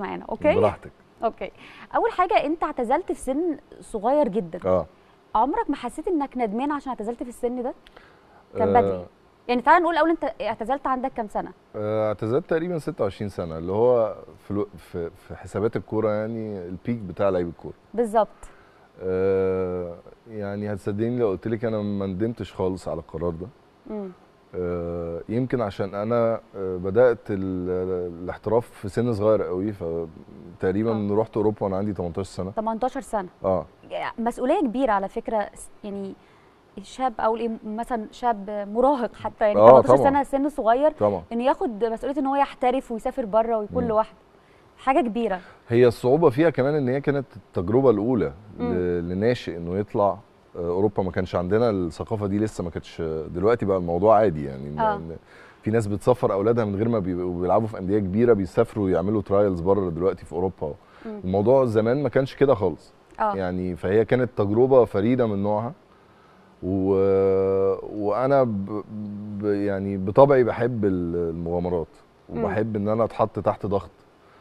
معانا اوكي براحتك اوكي اول حاجه انت اعتزلت في سن صغير جدا اه عمرك ما حسيت انك ندمان عشان اعتزلت في السن ده كان آه بدري يعني تعالى نقول الاول انت اعتزلت عندك كام سنه آه اعتزلت تقريبا 26 سنه اللي هو في في, في حسابات الكوره يعني البيك بتاع لعيب الكوره بالظبط آه يعني هتصدقيني لو قلت لك انا ما ندمتش خالص على القرار ده امم يمكن عشان انا آه، بدات الاحتراف في سن صغير قوي فتقريبا آه. رحت اوروبا وانا عندي 18 سنه 18 سنه اه مسؤوليه كبيره على فكره يعني شاب او إيه، مثلا شاب مراهق حتى يعني آه 18 طبعًا. سنه سن صغير طبعًا. انه ياخد مسؤوليه ان هو يحترف ويسافر بره ويكون لوحده حاجه كبيره هي الصعوبه فيها كمان ان هي كانت التجربه الاولى مم. لناشئ انه يطلع اوروبا ما كانش عندنا الثقافه دي لسه ما كانتش دلوقتي بقى الموضوع عادي يعني آه. في ناس بتسفر اولادها من غير ما بيلعبوا في انديه كبيره بيسافروا يعملوا ترايلز بره دلوقتي في اوروبا م. الموضوع زمان ما كانش كده خالص آه. يعني فهي كانت تجربه فريده من نوعها و... وانا ب... ب... يعني بطبعي بحب المغامرات وبحب ان انا اتحط تحت ضغط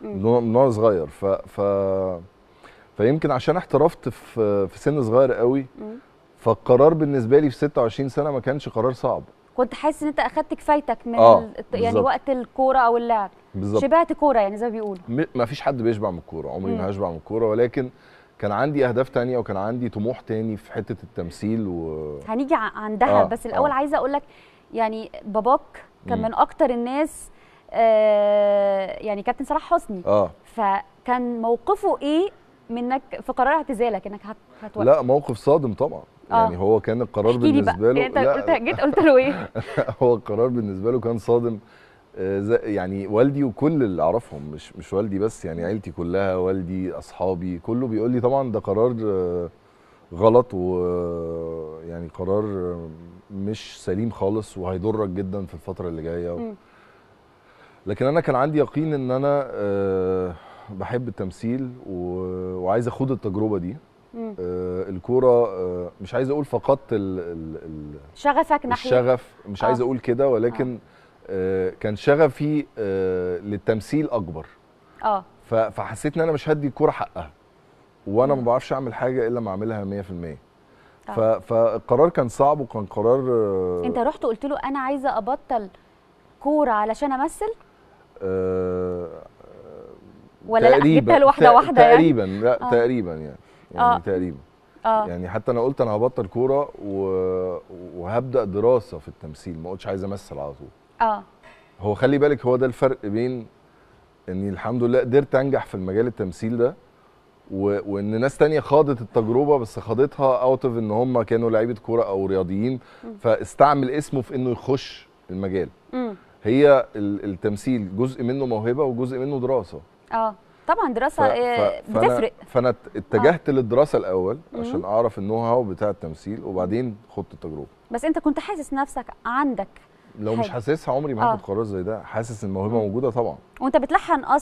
من نوع صغير ف, ف... فيمكن عشان احترفت في في سن صغير قوي فالقرار بالنسبه لي في 26 سنه ما كانش قرار صعب كنت حاسس ان انت اخدت كفايتك من آه يعني بالزبط. وقت الكوره او اللعب بالزبط. شبعت كوره يعني زي ما بيقولوا ما فيش حد بيشبع من الكوره عمري ما هشبع من الكوره ولكن كان عندي اهداف تانية وكان عندي طموح تاني في حته التمثيل و هنيجي عندها آه. بس آه. الاول آه. عايزه اقول لك يعني باباك كان من اكتر الناس آه يعني كابتن صلاح حسني آه. فكان موقفه ايه منك في قرار اعتزالك انك هتوقف لا موقف صادم طبعا آه. يعني هو كان القرار بالنسبه له يعني انت قلت جيت قلت له ايه هو القرار بالنسبه له كان صادم آه، يعني والدي وكل اللي اعرفهم مش مش والدي بس يعني عيلتي كلها والدي اصحابي كله بيقول لي طبعا ده قرار آه، غلط ويعني آه، قرار مش سليم خالص وهيضرك جدا في الفتره اللي جايه لكن انا كان عندي يقين ان انا بحب التمثيل و... وعايز اخوض التجربه دي آه الكوره آه مش عايز اقول فقدت ال... ال... ال... شغفك ناحيه الشغف مش آه. عايز اقول كده ولكن آه. آه كان شغفي آه للتمثيل اكبر اه ف... فحسيت ان انا مش هدي الكوره حقها وانا ما بعرفش اعمل حاجه الا ما اعملها 100% ف... فالقرار كان صعب وكان قرار آه، انت رحت قلت له انا عايزه ابطل كوره علشان امثل آه، ولا لا جبتها لوحده واحده يعني؟ تقريبا يعني؟ لا آه. تقريبا يعني يعني آه. تقريبا آه. يعني حتى انا قلت انا هبطل كوره و... وهبدا دراسه في التمثيل ما قلتش عايز امثل على طول اه هو خلي بالك هو ده الفرق بين اني الحمد لله قدرت انجح في المجال التمثيل ده و... وان ناس تانية خاضت التجربه بس خاضتها اوت اوف ان هم كانوا لعيبه كوره او رياضيين فاستعمل اسمه في انه يخش المجال م. هي التمثيل جزء منه موهبه وجزء منه دراسه اه طبعا دراسه ف... آه، ف... بتفرق فانا, اتجهت آه. للدراسه الاول عشان اعرف النو هاو بتاع التمثيل وبعدين خدت التجربه بس انت كنت حاسس نفسك عندك لو حاجة. مش حاسسها عمري ما آه. هاخد آه. قرار زي ده حاسس الموهبه موجوده طبعا وانت بتلحن اصلا